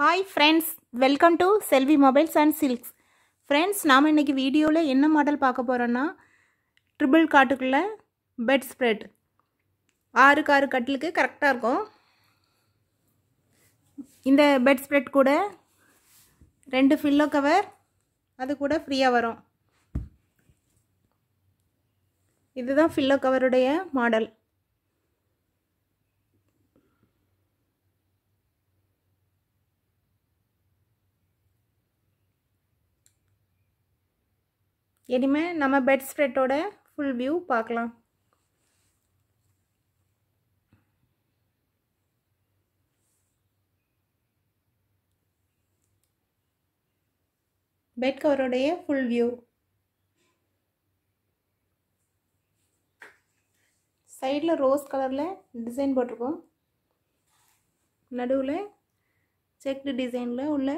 hi friends welcome to Selvi mobiles and silks friends நாம் இன்றைக்கி வீடியோவில் என்ன மாடல் பார்க்க போகிறோன்னா ட்ரிபிள் காட்டுக்குள்ளே பெட் ஸ்ப்ரெட் ஆறுக்கு ஆறு கட்டிலுக்கு கரெக்டாக இருக்கும் இந்த பெட் ஸ்ப்ரெட் கூட ரெண்டு ஃபில்லோ கவர் அது கூட ஃப்ரீயாக வரும் இதுதான் ஃபில்லோ கவருடைய மாடல் இனிமேல் நம்ம பெட் ஸ்ப்ரெட்டோட ஃபுல் வியூ பார்க்கலாம் பெட் கவருடைய ஃபுல் வியூ சைடில் ரோஸ் கலரில் டிசைன் போட்டிருக்கோம் நடுவில் செக்டு டிசைனில் உள்ள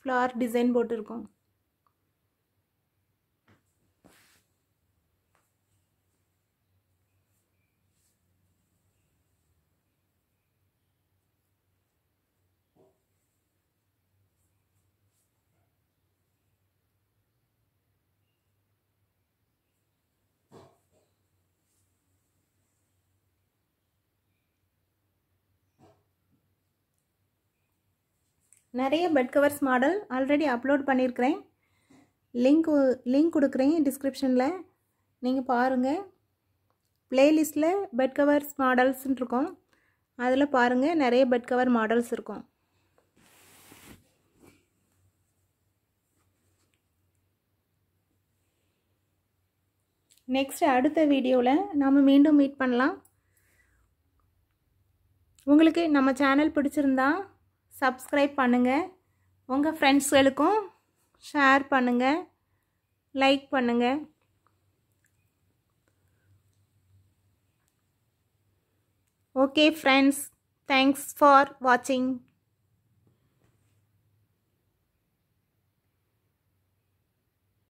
ஃப்ளார் டிசைன் போட்டிருக்கோம் நிறைய bed covers model already upload பண்ணியிருக்கிறேன் லிங்க் லிங்க் கொடுக்குறேன் டிஸ்கிரிப்ஷனில் நீங்கள் பாருங்கள் ப்ளேலிஸ்ட்டில் பெட் கவர்ஸ் மாடல்ஸ்ன்னு இருக்கும் அதில் பாருங்கள் நிறைய பெட் கவர் மாடல்ஸ் இருக்கும் நெக்ஸ்ட் அடுத்த வீடியோவில் நாம் மீண்டும் மீட் பண்ணலாம் உங்களுக்கு நம்ம சேனல் பிடிச்சிருந்தா சப்ஸ்கிரைப் பண்ணுங்கள் உங்கள் ஃப்ரெண்ட்ஸ்களுக்கும் ஷேர் பண்ணுங்கள் லைக் பண்ணுங்கள் ஓகே ஃப்ரெண்ட்ஸ் தேங்க்ஸ் ஃபார் வாட்சிங்